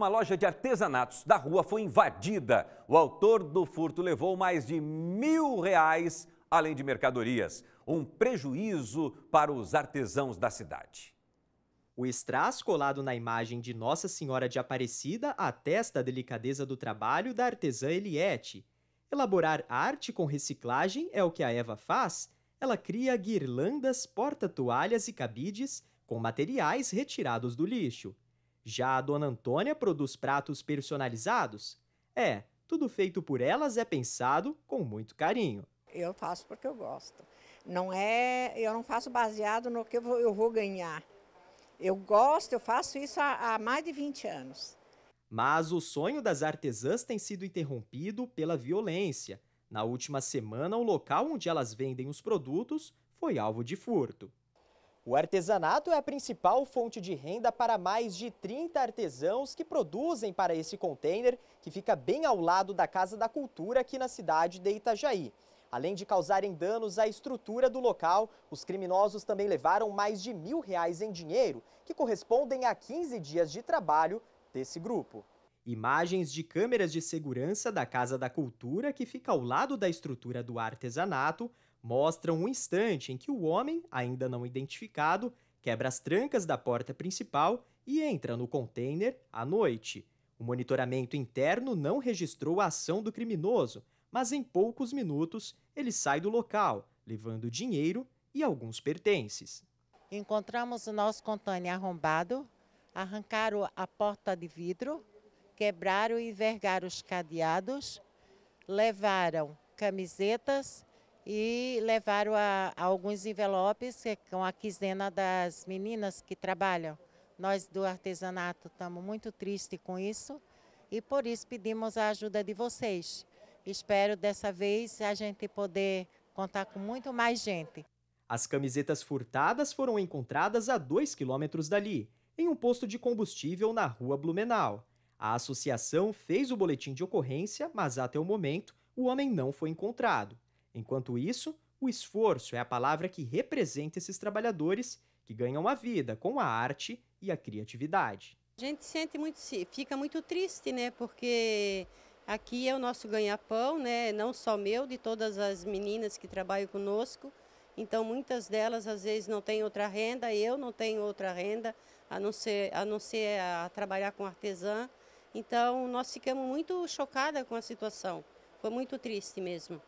Uma loja de artesanatos da rua foi invadida. O autor do furto levou mais de mil reais, além de mercadorias. Um prejuízo para os artesãos da cidade. O strass colado na imagem de Nossa Senhora de Aparecida atesta a delicadeza do trabalho da artesã Eliette. Elaborar arte com reciclagem é o que a Eva faz. Ela cria guirlandas, porta-toalhas e cabides com materiais retirados do lixo. Já a Dona Antônia produz pratos personalizados? É, tudo feito por elas é pensado com muito carinho. Eu faço porque eu gosto. Não é, eu não faço baseado no que eu vou, ganhar. Eu gosto, eu faço isso há, há mais de 20 anos. Mas o sonho das artesãs tem sido interrompido pela violência. Na última semana, o local onde elas vendem os produtos foi alvo de furto. O artesanato é a principal fonte de renda para mais de 30 artesãos que produzem para esse container, que fica bem ao lado da Casa da Cultura aqui na cidade de Itajaí. Além de causarem danos à estrutura do local, os criminosos também levaram mais de mil reais em dinheiro, que correspondem a 15 dias de trabalho desse grupo. Imagens de câmeras de segurança da Casa da Cultura, que fica ao lado da estrutura do artesanato, mostram um instante em que o homem, ainda não identificado, quebra as trancas da porta principal e entra no container à noite. O monitoramento interno não registrou a ação do criminoso, mas em poucos minutos ele sai do local, levando dinheiro e alguns pertences. Encontramos o nosso container arrombado, arrancaram a porta de vidro, quebraram e envergaram os cadeados, levaram camisetas, e levaram a, a alguns envelopes é com a quinzena das meninas que trabalham. Nós do artesanato estamos muito tristes com isso e por isso pedimos a ajuda de vocês. Espero dessa vez a gente poder contar com muito mais gente. As camisetas furtadas foram encontradas a dois quilômetros dali, em um posto de combustível na rua Blumenau. A associação fez o boletim de ocorrência, mas até o momento o homem não foi encontrado. Enquanto isso, o esforço é a palavra que representa esses trabalhadores que ganham a vida com a arte e a criatividade. A gente sente muito, fica muito triste, né? Porque aqui é o nosso ganha-pão, né? Não só meu, de todas as meninas que trabalham conosco. Então, muitas delas às vezes não têm outra renda, eu não tenho outra renda, a não ser a, não ser a trabalhar com artesã. Então, nós ficamos muito chocadas com a situação. Foi muito triste mesmo.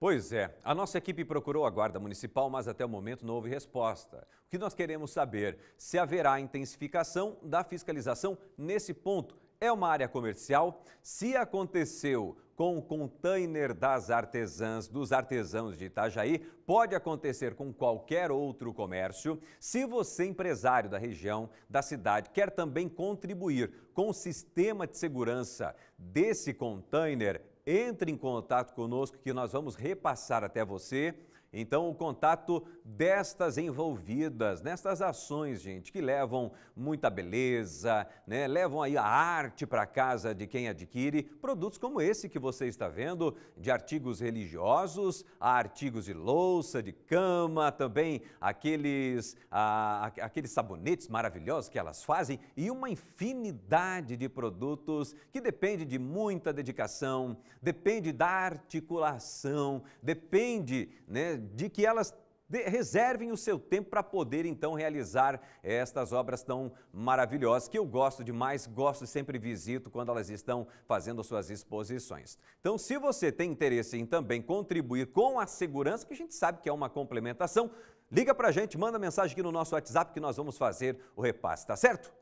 Pois é, a nossa equipe procurou a Guarda Municipal, mas até o momento não houve resposta. O que nós queremos saber se haverá intensificação da fiscalização nesse ponto é uma área comercial? Se aconteceu com o container das artesãs, dos artesãos de Itajaí, pode acontecer com qualquer outro comércio. Se você, empresário da região, da cidade, quer também contribuir com o sistema de segurança desse container, entre em contato conosco que nós vamos repassar até você então, o contato destas envolvidas, nestas ações, gente, que levam muita beleza, né? levam aí a arte para casa de quem adquire produtos como esse que você está vendo, de artigos religiosos, artigos de louça, de cama, também aqueles, aqueles sabonetes maravilhosos que elas fazem e uma infinidade de produtos que depende de muita dedicação, depende da articulação, depende né, de que elas reservem o seu tempo para poder então realizar estas obras tão maravilhosas que eu gosto demais, gosto sempre visito quando elas estão fazendo suas exposições. Então, se você tem interesse em também contribuir com a segurança, que a gente sabe que é uma complementação, liga para a gente, manda mensagem aqui no nosso WhatsApp que nós vamos fazer o repasse, tá certo?